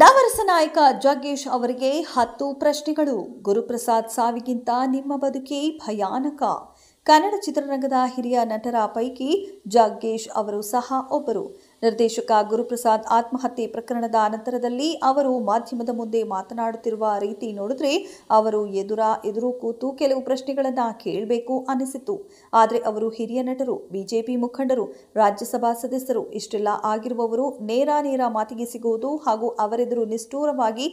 ನವರಸ ನಾಯಕ ಜಗ್ಗೇಶ್ ಅವರಿಗೆ ಹತ್ತು ಪ್ರಶ್ನೆಗಳು ಗುರುಪ್ರಸಾದ್ ಸಾವಿಗಿಂತ ನಿಮ್ಮ ಬದುಕೇ ಭಯಾನಕ ಕನ್ನಡ ಚಿತ್ರರಂಗದ ಹಿರಿಯ ನಟರ ಪೈಕಿ ಜಗ್ಗೇಶ್ ಅವರು ಸಹ ಒಬ್ಬರು ನಿರ್ದೇಶಕ ಗುರುಪ್ರಸಾದ್ ಆತ್ಮಹತ್ಯೆ ಪ್ರಕರಣದ ಅನಂತರದಲ್ಲಿ ಅವರು ಮಾಧ್ಯಮದ ಮುಂದೆ ಮಾತನಾಡುತ್ತಿರುವ ರೀತಿ ನೋಡಿದ್ರೆ ಅವರು ಎದುರ ಎದುರು ಕೂತು ಕೆಲವು ಪ್ರಶ್ನೆಗಳನ್ನು ಕೇಳಬೇಕು ಅನಿಸಿತು ಆದರೆ ಅವರು ಹಿರಿಯ ನಟರು ಬಿಜೆಪಿ ಮುಖಂಡರು ರಾಜ್ಯಸಭಾ ಸದಸ್ಯರು ಇಷ್ಟೆಲ್ಲ ಆಗಿರುವವರು ನೇರ ನೇರ ಮಾತಿಗೆ ಸಿಗುವುದು ಹಾಗೂ ಅವರೆದುರು ನಿಷ್ಠೂರವಾಗಿ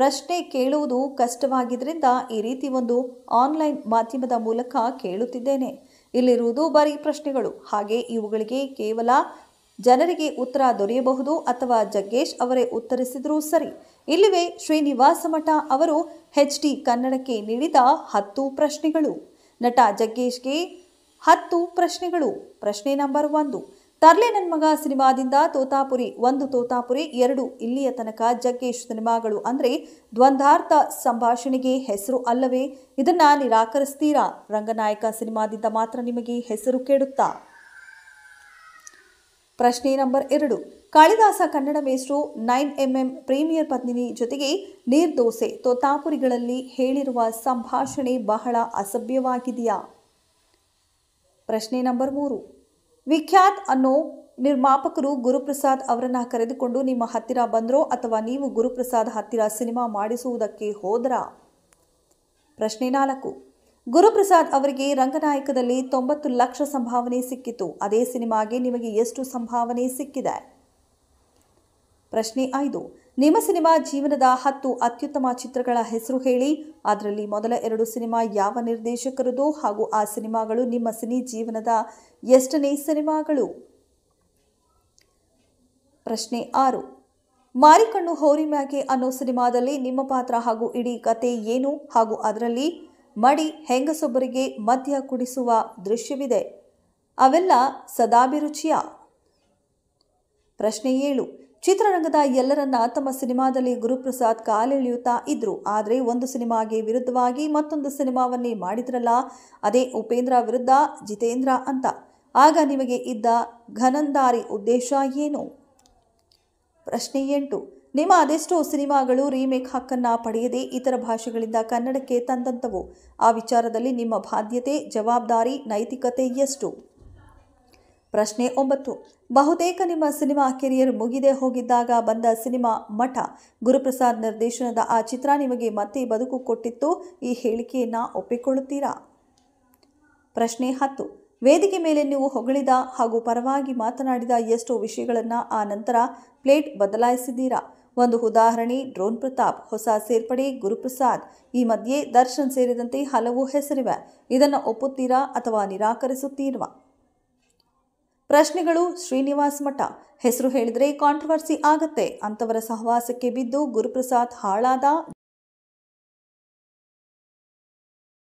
ಪ್ರಶ್ನೆ ಕೇಳುವುದು ಕಷ್ಟವಾಗಿದ್ದರಿಂದ ಈ ರೀತಿ ಒಂದು ಆನ್ಲೈನ್ ಮಾಧ್ಯಮದ ಮೂಲಕ ಕೇಳುತ್ತಿದ್ದೇನೆ ಇಲ್ಲಿರುವುದು ಬರೀ ಪ್ರಶ್ನೆಗಳು ಹಾಗೆ ಇವುಗಳಿಗೆ ಕೇವಲ ಜನರಿಗೆ ಉತ್ತರ ದೊರೆಯಬಹುದು ಅಥವಾ ಜಗ್ಗೇಶ್ ಅವರೇ ಉತ್ತರಿಸಿದರೂ ಸರಿ ಇಲ್ಲಿವೆ ಶ್ರೀನಿವಾಸ ಮಠ ಅವರು ಹೆಚ್ ಡಿ ಕನ್ನಡಕ್ಕೆ ನೀಡಿದ ಹತ್ತು ಪ್ರಶ್ನೆಗಳು ನಟ ಜಗ್ಗೇಶ್ಗೆ ಹತ್ತು ಪ್ರಶ್ನೆಗಳು ಪ್ರಶ್ನೆ ನಂಬರ್ ಒಂದು ತರ್ಲೆ ನನ್ನ ಮಗ ಸಿನಿಮಾದಿಂದ ತೋತಾಪುರಿ ಒಂದು ತೋತಾಪುರಿ ಎರಡು ಇಲ್ಲಿಯ ತನಕ ಜಗ್ಗೇಶ್ ಸಿನಿಮಾಗಳು ಅಂದರೆ ದ್ವಂದ್ವಾರ್ಥ ಸಂಭಾಷಣೆಗೆ ಹೆಸರು ಅಲ್ಲವೇ ಇದನ್ನು ನಿರಾಕರಿಸ್ತೀರಾ ರಂಗನಾಯಕ ಸಿನಿಮಾದಿಂದ ಮಾತ್ರ ನಿಮಗೆ ಹೆಸರು ಕೇಳುತ್ತಾ ಪ್ರಶ್ನೆ ನಂಬರ್ ಎರಡು ಕಾಳಿದಾಸ ಕನ್ನಡ ಮೇಷ್ಟ್ರು ನೈನ್ ಎಂಎಂ ಪ್ರೀಮಿಯರ್ ಪತ್ನಿನಿ ಜೊತೆಗೆ ನೀರ್ದೋಸೆ ತೋತಾಪುರಿಗಳಲ್ಲಿ ಹೇಳಿರುವ ಸಂಭಾಷಣೆ ಬಹಳ ಅಸಭ್ಯವಾಗಿದೆಯಾ ಪ್ರಶ್ನೆ ನಂಬರ್ ಮೂರು ವಿಖ್ಯಾತ್ ಅನ್ನೋ ನಿರ್ಮಾಪಕರು ಗುರುಪ್ರಸಾದ್ ಅವರನ್ನು ಕರೆದುಕೊಂಡು ನಿಮ್ಮ ಹತ್ತಿರ ಬಂದರೋ ಅಥವಾ ನೀವು ಗುರುಪ್ರಸಾದ್ ಹತ್ತಿರ ಸಿನಿಮಾ ಮಾಡಿಸುವುದಕ್ಕೆ ಹೋದರಾ ಪ್ರಶ್ನೆ ನಾಲ್ಕು ಗುರುಪ್ರಸಾದ್ ಅವರಿಗೆ ರಂಗನಾಯಕದಲ್ಲಿ ತೊಂಬತ್ತು ಲಕ್ಷ ಸಂಭಾವನೆ ಸಿಕ್ಕಿತು ಅದೇ ಸಿನಿಮಾಗೆ ನಿಮಗೆ ಎಷ್ಟು ಸಂಭಾವನೆ ಸಿಕ್ಕಿದೆ ಪ್ರಶ್ನೆ ಐದು ನಿಮ್ಮ ಸಿನಿಮಾ ಜೀವನದ ಹತ್ತು ಅತ್ಯುತ್ತಮ ಚಿತ್ರಗಳ ಹೆಸರು ಹೇಳಿ ಅದರಲ್ಲಿ ಮೊದಲ ಎರಡು ಸಿನಿಮಾ ಯಾವ ನಿರ್ದೇಶಕರದು ಹಾಗೂ ಆ ಸಿನಿಮಾಗಳು ನಿಮ್ಮ ಸಿನಿ ಜೀವನದ ಎಷ್ಟನೇ ಸಿನಿಮಾಗಳು ಪ್ರಶ್ನೆ ಆರು ಮಾರಿಕಣ್ಣು ಹೋರಿ ಮ್ಯಾಗೆ ಅನ್ನೋ ಸಿನಿಮಾದಲ್ಲಿ ನಿಮ್ಮ ಪಾತ್ರ ಹಾಗೂ ಇಡೀ ಕತೆ ಏನು ಹಾಗೂ ಅದರಲ್ಲಿ ಮಡಿ ಹೆಂಗಸೊಬ್ಬರಿಗೆ ಮದ್ಯ ಕುಡಿಸುವ ದೃಶ್ಯವಿದೆ ಅವೆಲ್ಲ ಸದಾಭಿರುಚಿಯ ಪ್ರಶ್ನೆ ಏಳು ಚಿತ್ರರಂಗದ ಎಲ್ಲರನ್ನ ತಮ್ಮ ಸಿನಿಮಾದಲ್ಲಿ ಗುರುಪ್ರಸಾದ್ ಕಾಲೆಳೆಯುತ್ತಾ ಇದ್ರು ಆದರೆ ಒಂದು ಸಿನಿಮಾಗೆ ವಿರುದ್ಧವಾಗಿ ಮತ್ತೊಂದು ಸಿನಿಮಾವನ್ನೇ ಮಾಡಿದ್ರಲ್ಲ ಅದೇ ಉಪೇಂದ್ರ ವಿರುದ್ಧ ಜಿತೇಂದ್ರ ಅಂತ ಆಗ ನಿಮಗೆ ಇದ್ದ ಘನಂದಾರಿ ಉದ್ದೇಶ ಏನು ಪ್ರಶ್ನೆ ಎಂಟು ನಿಮ್ಮ ಅದೆಷ್ಟೋ ಸಿನಿಮಾಗಳು ರೀಮೇಕ್ ಹಕ್ಕನ್ನು ಪಡೆಯದೇ ಇತರ ಭಾಷೆಗಳಿಂದ ಕನ್ನಡಕ್ಕೆ ತಂದಂತವು ಆ ವಿಚಾರದಲ್ಲಿ ನಿಮ್ಮ ಬಾಧ್ಯತೆ ಜವಾಬ್ದಾರಿ ನೈತಿಕತೆ ಎಷ್ಟು ಪ್ರಶ್ನೆ ಒಂಬತ್ತು ಬಹುತೇಕ ನಿಮ್ಮ ಸಿನಿಮಾ ಕೆರಿಯರ್ ಮುಗಿದೇ ಹೋಗಿದ್ದಾಗ ಬಂದ ಸಿನಿಮಾ ಮಠ ಗುರುಪ್ರಸಾದ್ ನಿರ್ದೇಶನದ ಆ ಚಿತ್ರ ನಿಮಗೆ ಮತ್ತೆ ಬದುಕು ಕೊಟ್ಟಿತ್ತು ಈ ಹೇಳಿಕೆಯನ್ನು ಒಪ್ಪಿಕೊಳ್ಳುತ್ತೀರಾ ಪ್ರಶ್ನೆ ಹತ್ತು ವೇದಿಕೆ ಮೇಲೆ ನೀವು ಹೊಗಳಿದ ಹಾಗೂ ಪರವಾಗಿ ಮಾತನಾಡಿದ ಎಷ್ಟೋ ವಿಷಯಗಳನ್ನು ಆ ನಂತರ ಪ್ಲೇಟ್ ಬದಲಾಯಿಸಿದ್ದೀರಾ ಒಂದು ಉದಾಹರಣೆ ಡ್ರೋನ್ ಪ್ರತಾಪ್ ಹೊಸ ಸೇರ್ಪಡೆ ಗುರುಪ್ರಸಾದ್ ಈ ಮಧ್ಯೆ ದರ್ಶನ್ ಸೇರಿದಂತೆ ಹಲವು ಹೆಸರಿವೆ ಇದನ್ನು ಒಪ್ಪುತ್ತೀರಾ ಅಥವಾ ನಿರಾಕರಿಸುತ್ತೀರಾ ಪ್ರಶ್ನೆಗಳು ಶ್ರೀನಿವಾಸ್ ಮಠ ಹೆಸರು ಹೇಳಿದರೆ ಕಾಂಟ್ರವರ್ಸಿ ಆಗತ್ತೆ ಅಂಥವರ ಸಹವಾಸಕ್ಕೆ ಬಿದ್ದು ಗುರುಪ್ರಸಾದ್ ಹಾಳಾದ